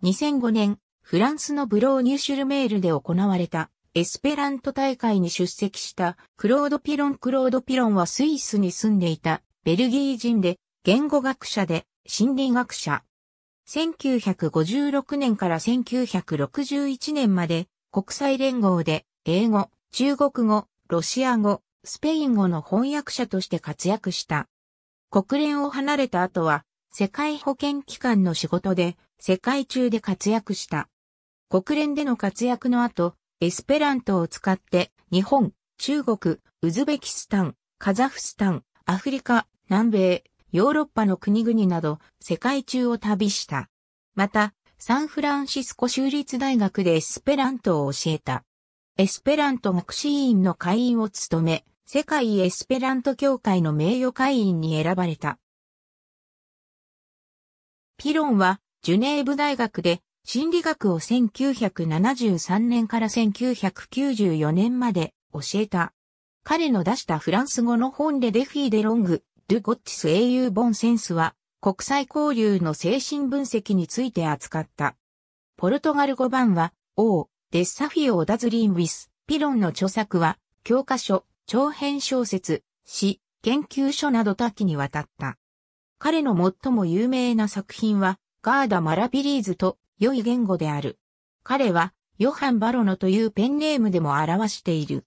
2005年、フランスのブローニュシュルメールで行われたエスペラント大会に出席したクロード・ピロン。クロード・ピロンはスイスに住んでいたベルギー人で言語学者で心理学者。1956年から1961年まで国際連合で英語、中国語、ロシア語、スペイン語の翻訳者として活躍した。国連を離れた後は世界保健機関の仕事で世界中で活躍した。国連での活躍の後、エスペラントを使って日本、中国、ウズベキスタン、カザフスタン、アフリカ、南米、ヨーロッパの国々など世界中を旅した。また、サンフランシスコ州立大学でエスペラントを教えた。エスペラント学士院の会員を務め、世界エスペラント協会の名誉会員に選ばれた。ピロンは、ジュネーブ大学で、心理学を1973年から1994年まで教えた。彼の出したフランス語の本でデフィ・ーデ・ロング、ドゥ・ゴッチス英雄ボンセンスは、国際交流の精神分析について扱った。ポルトガル語版は、王、デッサフィオ・ダズリン・ウィス、ピロンの著作は、教科書、長編小説、詩、研究書など多岐にわたった。彼の最も有名な作品は、ガーダ・マラピリーズと良い言語である。彼は、ヨハン・バロノというペンネームでも表している。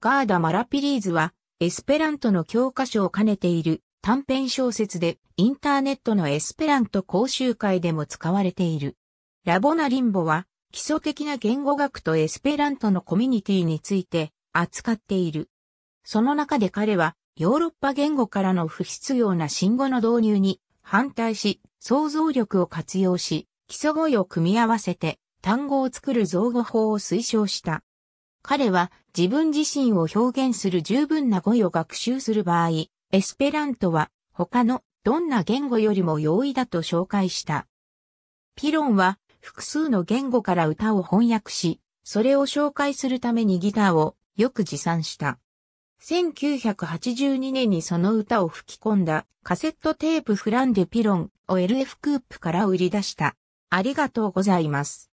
ガーダ・マラピリーズは、エスペラントの教科書を兼ねている短編小説で、インターネットのエスペラント講習会でも使われている。ラボナリンボは、基礎的な言語学とエスペラントのコミュニティについて扱っている。その中で彼は、ヨーロッパ言語からの不必要な新語の導入に反対し、想像力を活用し、基礎語彙を組み合わせて単語を作る造語法を推奨した。彼は自分自身を表現する十分な語彙を学習する場合、エスペラントは他のどんな言語よりも容易だと紹介した。ピロンは複数の言語から歌を翻訳し、それを紹介するためにギターをよく持参した。1982年にその歌を吹き込んだカセットテープフランデピロンを LF クープから売り出した。ありがとうございます。